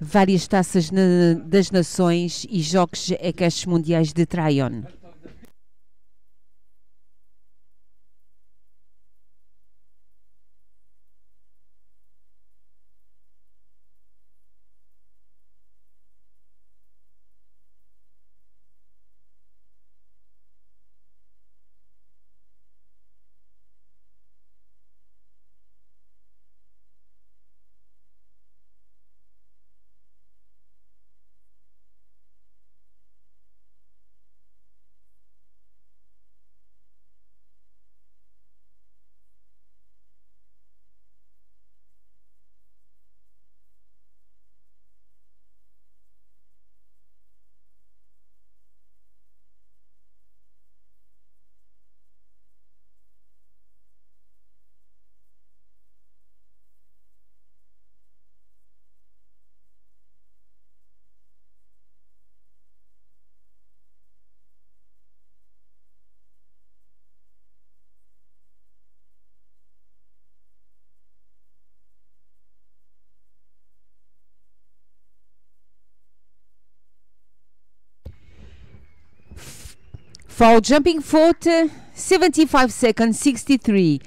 várias taças na, das nações e jogos a caixas mundiais de Tryon. for jumping foot 75 seconds, 63.